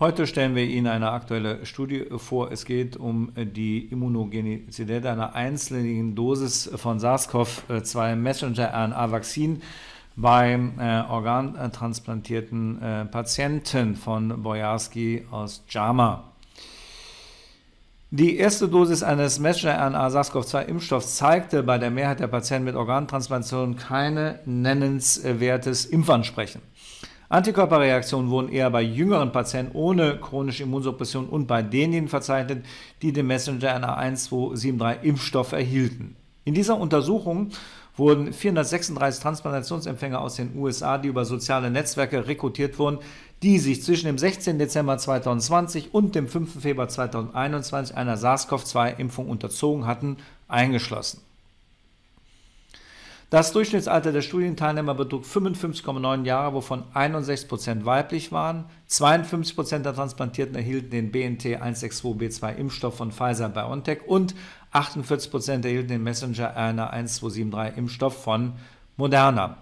Heute stellen wir Ihnen eine aktuelle Studie vor. Es geht um die Immunogenizität einer einzelnen Dosis von SARS-CoV-2 äh, Messenger-RNA-Vakzin beim äh, organtransplantierten äh, Patienten von Boyarski aus JAMA. Die erste Dosis eines Messenger-RNA-SARS-CoV-2-Impfstoffs zeigte bei der Mehrheit der Patienten mit Organtransplantationen keine nennenswertes Impfansprechen. Antikörperreaktionen wurden eher bei jüngeren Patienten ohne chronische Immunsuppression und bei denjenigen verzeichnet, die den Messenger RNA-1273-Impfstoff erhielten. In dieser Untersuchung wurden 436 Transplantationsempfänger aus den USA, die über soziale Netzwerke rekrutiert wurden, die sich zwischen dem 16. Dezember 2020 und dem 5. Februar 2021 einer SARS-CoV-2-Impfung unterzogen hatten, eingeschlossen. Das Durchschnittsalter der Studienteilnehmer betrug 55,9 Jahre, wovon 61% Prozent weiblich waren. 52% Prozent der Transplantierten erhielten den BNT 162b2-Impfstoff von Pfizer-BioNTech und 48% Prozent erhielten den Messenger-RNA-1273-Impfstoff von Moderna.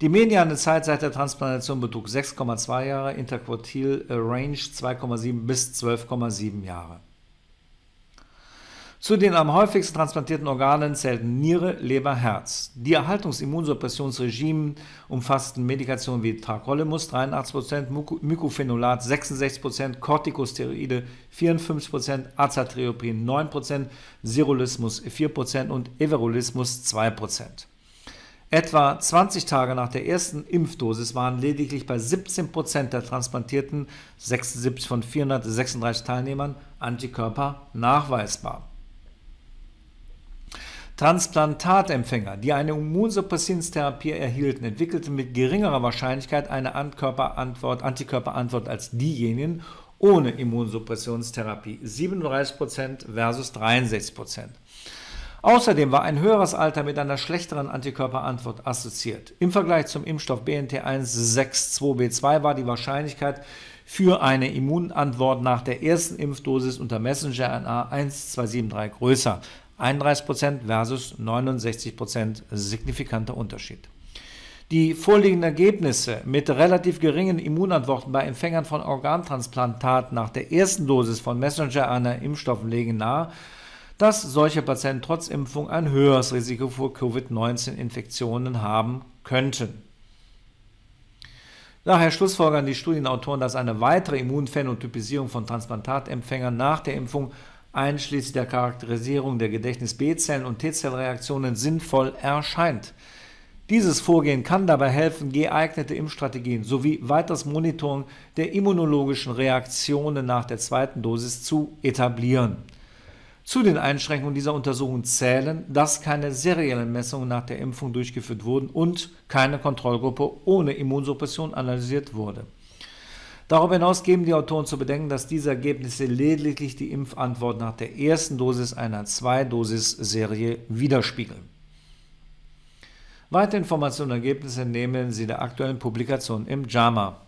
Die mediane Zeit seit der Transplantation betrug 6,2 Jahre, interquartil Range 2,7 bis 12,7 Jahre. Zu den am häufigsten transplantierten Organen zählten Niere, Leber, Herz. Die Erhaltungsimmunsuppressionsregimen umfassten Medikationen wie Tacrolimus 83%, Mycophenolat 66%, Corticosteroide 54%, Azatriopin 9%, Sirulismus 4% und Everolismus 2%. Etwa 20 Tage nach der ersten Impfdosis waren lediglich bei 17 der transplantierten 76 von 436 Teilnehmern Antikörper nachweisbar. Transplantatempfänger, die eine Immunsuppressionstherapie erhielten, entwickelten mit geringerer Wahrscheinlichkeit eine Antikörperantwort, Antikörperantwort als diejenigen ohne Immunsuppressionstherapie 37% versus 63%. Außerdem war ein höheres Alter mit einer schlechteren Antikörperantwort assoziiert. Im Vergleich zum Impfstoff BNT162b2 war die Wahrscheinlichkeit für eine Immunantwort nach der ersten Impfdosis unter Messenger-RNA 1273 größer 31% versus 69% signifikanter Unterschied. Die vorliegenden Ergebnisse mit relativ geringen Immunantworten bei Empfängern von Organtransplantat nach der ersten Dosis von Messenger-RNA-Impfstoffen legen nahe, dass solche Patienten trotz Impfung ein höheres Risiko vor Covid-19-Infektionen haben könnten. Daher schlussfolgern die Studienautoren, dass eine weitere Immunphänotypisierung von Transplantatempfängern nach der Impfung einschließlich der Charakterisierung der Gedächtnis-B-Zellen und T-Zellreaktionen sinnvoll erscheint. Dieses Vorgehen kann dabei helfen, geeignete Impfstrategien sowie weiteres Monitoring der immunologischen Reaktionen nach der zweiten Dosis zu etablieren. Zu den Einschränkungen dieser Untersuchung zählen, dass keine seriellen Messungen nach der Impfung durchgeführt wurden und keine Kontrollgruppe ohne Immunsuppression analysiert wurde. Darüber hinaus geben die Autoren zu bedenken, dass diese Ergebnisse lediglich die Impfantwort nach der ersten Dosis einer Zwei-Dosis-Serie widerspiegeln. Weitere Informationen und Ergebnisse nehmen Sie der aktuellen Publikation im JAMA.